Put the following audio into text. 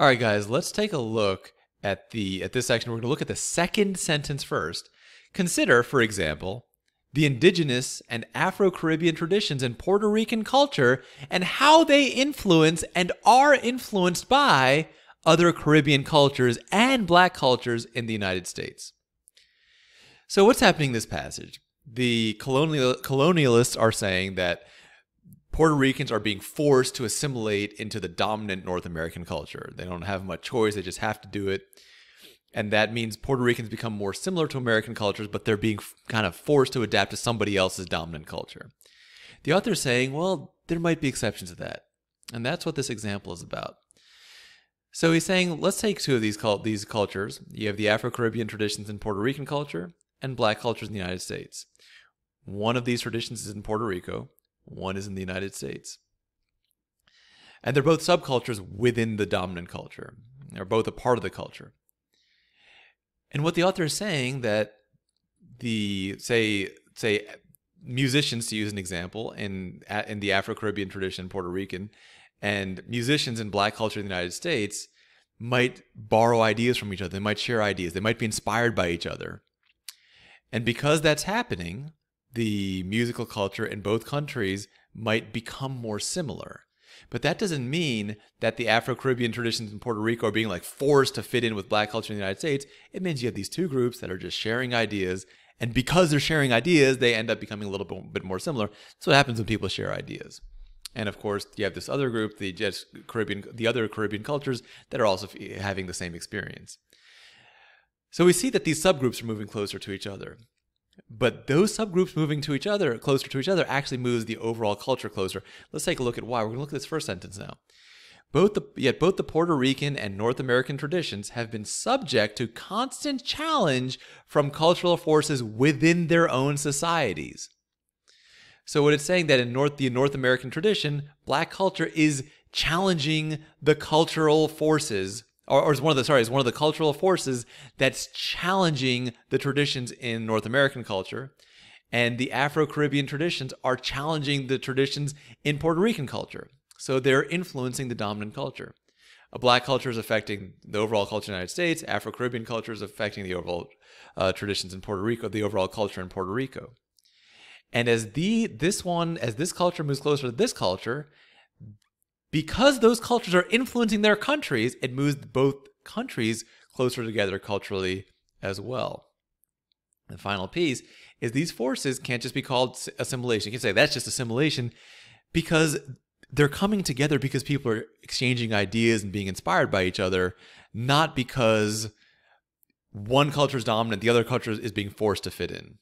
All right, guys, let's take a look at the at this section. We're going to look at the second sentence first. Consider, for example, the indigenous and Afro-Caribbean traditions in Puerto Rican culture and how they influence and are influenced by other Caribbean cultures and black cultures in the United States. So what's happening in this passage? The colonial colonialists are saying that Puerto Ricans are being forced to assimilate into the dominant North American culture. They don't have much choice, they just have to do it. And that means Puerto Ricans become more similar to American cultures, but they're being kind of forced to adapt to somebody else's dominant culture. The author's saying, well, there might be exceptions to that. And that's what this example is about. So he's saying, let's take two of these cult- these cultures. You have the Afro-Caribbean traditions in Puerto Rican culture and black cultures in the United States. One of these traditions is in Puerto Rico, one is in the United States. And they're both subcultures within the dominant culture. They're both a part of the culture. And what the author is saying that the say say musicians to use an example in in the Afro-Caribbean tradition, Puerto Rican, and musicians in black culture in the United States might borrow ideas from each other. They might share ideas. They might be inspired by each other. And because that's happening, the musical culture in both countries might become more similar. But that doesn't mean that the Afro Caribbean traditions in Puerto Rico are being like forced to fit in with black culture in the United States. It means you have these two groups that are just sharing ideas. And because they're sharing ideas, they end up becoming a little bit more similar. That's what happens when people share ideas. And of course, you have this other group, the just Caribbean, the other Caribbean cultures that are also having the same experience. So we see that these subgroups are moving closer to each other. But those subgroups moving to each other, closer to each other, actually moves the overall culture closer. Let's take a look at why. We're going to look at this first sentence now. Both the, yet both the Puerto Rican and North American traditions have been subject to constant challenge from cultural forces within their own societies. So what it's saying that in North the North American tradition, black culture is challenging the cultural forces or, or is one of the sorry, is one of the cultural forces that's challenging the traditions in North American culture, and the Afro-Caribbean traditions are challenging the traditions in Puerto Rican culture. So they're influencing the dominant culture. A black culture is affecting the overall culture in the United States. Afro-Caribbean culture is affecting the overall uh, traditions in Puerto Rico, the overall culture in Puerto Rico. And as the this one, as this culture moves closer to this culture, because those cultures are influencing their countries, it moves both countries closer together culturally as well. The final piece is these forces can't just be called assimilation. You can say that's just assimilation because they're coming together because people are exchanging ideas and being inspired by each other, not because one culture is dominant, the other culture is being forced to fit in.